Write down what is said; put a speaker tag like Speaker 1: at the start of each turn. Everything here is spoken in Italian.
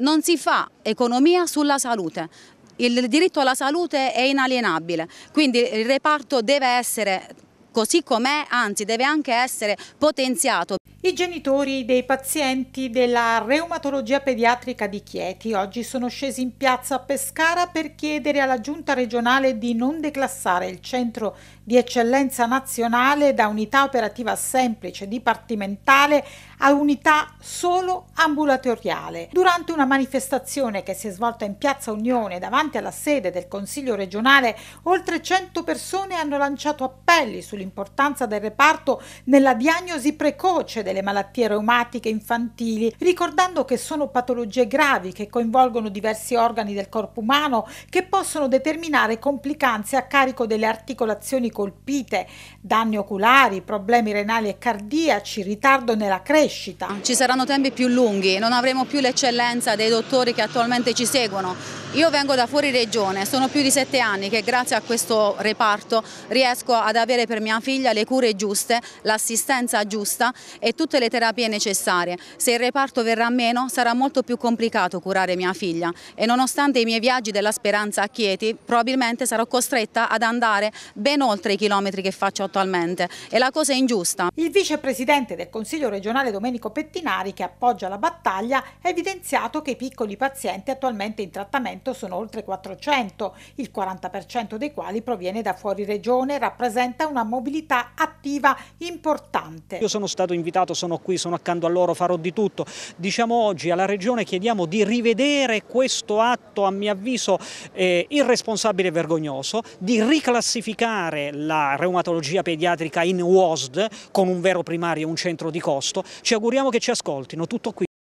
Speaker 1: Non si fa economia sulla salute. Il diritto alla salute è inalienabile, quindi il reparto deve essere così com'è, anzi deve anche essere potenziato. I genitori dei pazienti della
Speaker 2: reumatologia pediatrica di Chieti oggi sono scesi in piazza a Pescara per chiedere alla giunta regionale di non declassare il centro di eccellenza nazionale da unità operativa semplice dipartimentale a unità solo ambulatoriale. Durante una manifestazione che si è svolta in Piazza Unione davanti alla sede del Consiglio regionale, oltre 100 persone hanno lanciato appelli sull'importanza del reparto nella diagnosi precoce del delle malattie reumatiche infantili, ricordando che sono patologie gravi che coinvolgono diversi organi del corpo umano che possono determinare complicanze a carico delle articolazioni colpite, danni oculari,
Speaker 1: problemi renali e cardiaci, ritardo nella crescita. Ci saranno tempi più lunghi, non avremo più l'eccellenza dei dottori che attualmente ci seguono io vengo da fuori regione, sono più di sette anni che grazie a questo reparto riesco ad avere per mia figlia le cure giuste, l'assistenza giusta e tutte le terapie necessarie. Se il reparto verrà meno sarà molto più complicato curare mia figlia e nonostante i miei viaggi della speranza a Chieti probabilmente sarò costretta ad andare ben oltre i chilometri che faccio attualmente e la cosa è ingiusta. Il vicepresidente del Consiglio regionale Domenico Pettinari che appoggia la battaglia
Speaker 2: ha evidenziato che i piccoli pazienti attualmente in trattamento 100 sono oltre 400, il 40% dei quali proviene da fuori regione, rappresenta una mobilità attiva
Speaker 3: importante. Io sono stato invitato, sono qui, sono accanto a loro, farò di tutto. Diciamo oggi alla regione chiediamo di rivedere questo atto a mio avviso eh, irresponsabile e vergognoso, di riclassificare la reumatologia pediatrica in WOSD con un vero primario e un centro di costo. Ci auguriamo che ci ascoltino, tutto qui.